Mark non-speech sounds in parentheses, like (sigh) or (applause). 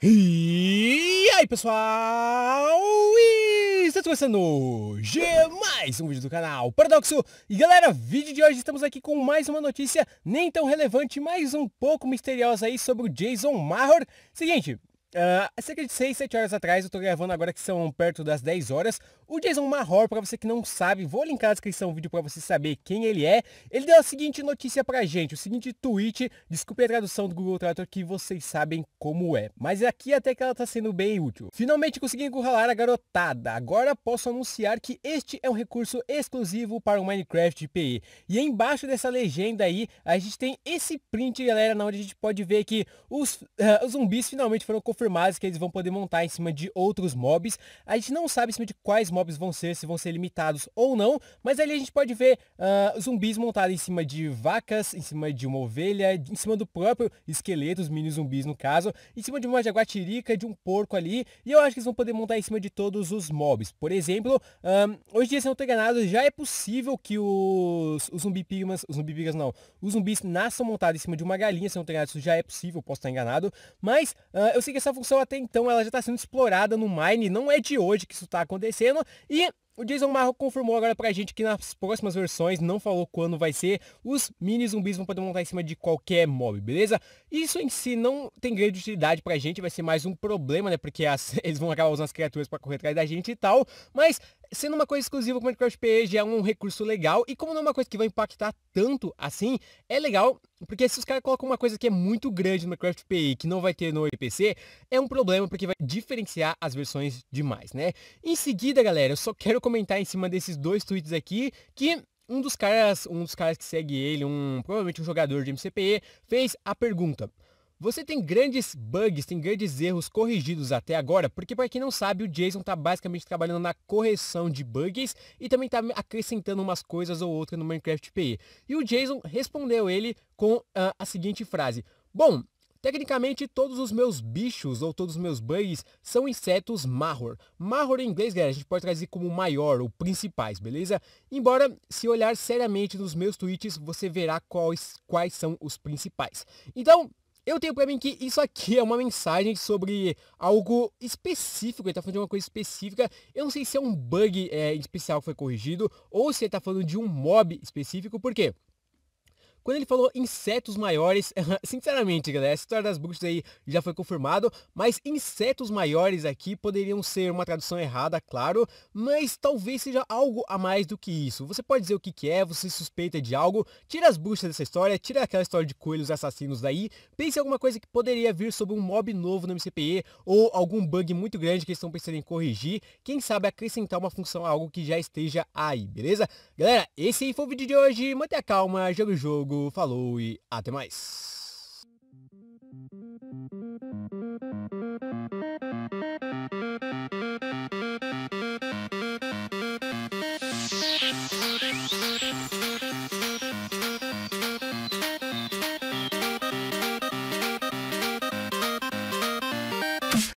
E aí pessoal, está começando hoje mais um vídeo do canal Paradoxo E galera, vídeo de hoje estamos aqui com mais uma notícia nem tão relevante, mas um pouco misteriosa aí sobre o Jason Marhor Seguinte, Uh, cerca de 6, 7 horas atrás, eu tô gravando agora que são perto das 10 horas, o Jason Marror, para você que não sabe, vou linkar na descrição do vídeo para você saber quem ele é. Ele deu a seguinte notícia pra gente, o seguinte tweet, desculpe a tradução do Google Tradutor que vocês sabem como é, mas é aqui até que ela tá sendo bem útil. Finalmente consegui encurralar a garotada, agora posso anunciar que este é um recurso exclusivo para o Minecraft IPE. E embaixo dessa legenda aí, a gente tem esse print, galera, na onde a gente pode ver que os, uh, os zumbis finalmente foram confirmados que eles vão poder montar em cima de outros mobs. A gente não sabe em cima de quais mobs mobs vão ser, se vão ser limitados ou não, mas ali a gente pode ver uh, zumbis montados em cima de vacas, em cima de uma ovelha, em cima do próprio esqueleto, os mini zumbis no caso, em cima de uma jaguatirica, de um porco ali, e eu acho que eles vão poder montar em cima de todos os mobs. Por exemplo, um, ah, hoje em dia, se eu não estou enganado, já é possível que os, os zumbi pigmas, os zumbi pigas não, os zumbis nasçam montados em cima de uma galinha, se eu não estou enganado, isso já é possível, posso estar enganado, mas uh, eu sei que essa função até então ela já está sendo explorada no Mine, não é de hoje que isso está acontecendo, e o Jason Marro confirmou agora pra gente que nas próximas versões, não falou quando vai ser, os mini zumbis vão poder montar em cima de qualquer mob, beleza? Isso em si não tem grande utilidade pra gente, vai ser mais um problema, né? Porque as, (laughs) eles vão acabar usando as criaturas para correr atrás da gente e tal, mas sendo uma coisa exclusiva com Minecraft PE já é um recurso legal, e como não é uma coisa que vai impactar tanto assim, é legal, porque se os caras colocam uma coisa que é muito grande no Minecraft PE, que não vai ter no PC é um problema, porque vai diferenciar as versões demais, né? Em seguida, galera, eu só quero comentar em cima desses dois tweets aqui, que um dos caras, um dos caras que segue ele, um provavelmente um jogador de MCPE, fez a pergunta: você tem grandes bugs, tem grandes erros corrigidos até agora, porque para quem não sabe, o Jason está basicamente trabalhando na correção de bugs e também está acrescentando umas coisas ou outras no Minecraft PE. E o Jason respondeu ele com uh, a seguinte frase: Bom, Tecnicamente, todos os meus bichos ou todos os meus bugs são insetos Marhor. Marhor em inglês, galera, a gente pode trazer como maior ou principais, beleza? Embora, se olhar seriamente nos meus tweets, você verá quais, quais são os principais. Então, eu tenho pra mim que isso aqui é uma mensagem sobre algo específico, ele está falando de uma coisa específica. Eu não sei se é um bug é, especial que foi corrigido ou se ele está falando de um mob específico, por quê? Quando ele falou insetos maiores, (laughs) sinceramente, galera, essa história das bruxas aí já foi confirmado, mas insetos maiores aqui poderiam ser uma tradução errada, claro, mas talvez seja algo a mais do que isso. Você pode dizer o que, que é, você suspeita de algo, tira as bruxas dessa história, tira aquela história de coelhos assassinos daí, pense em alguma coisa que poderia vir sobre um mob novo no MCPE ou algum bug muito grande que eles estão pensando em corrigir, quem sabe acrescentar uma função a algo que já esteja aí, beleza? Galera, esse aí foi o vídeo de hoje, mantenha calma, joga o jogo, falou e até mais.